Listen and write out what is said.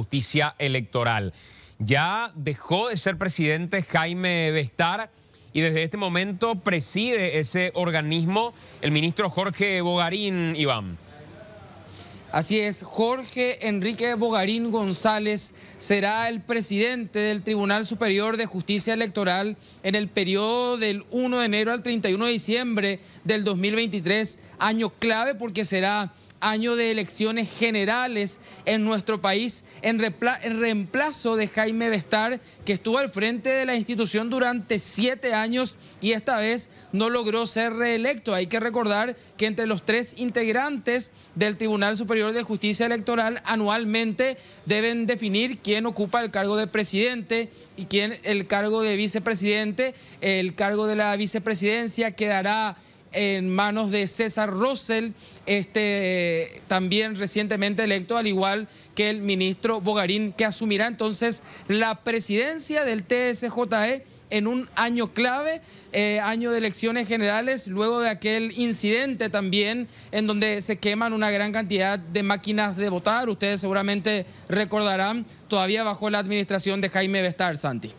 Justicia Electoral. Ya dejó de ser presidente Jaime Bestar y desde este momento preside ese organismo el ministro Jorge Bogarín Iván. Así es, Jorge Enrique Bogarín González será el presidente del Tribunal Superior de Justicia Electoral en el periodo del 1 de enero al 31 de diciembre del 2023, año clave porque será año de elecciones generales en nuestro país, en, reemplazo de Jaime Bestar, que estuvo al frente de la institución durante siete años y esta vez no logró ser reelecto. Hay que recordar que entre los tres integrantes del Tribunal Superior de Justicia Electoral anualmente deben definir quién ocupa el cargo de presidente y quién el cargo de vicepresidente. El cargo de la vicepresidencia quedará en manos de César Russell, este, también recientemente electo, al igual que el ministro Bogarín, que asumirá entonces la presidencia del TSJE en un año clave, eh, año de elecciones generales, luego de aquel incidente también en donde se queman una gran cantidad de máquinas de votar. Ustedes seguramente recordarán, todavía bajo la administración de Jaime Bestar Santi.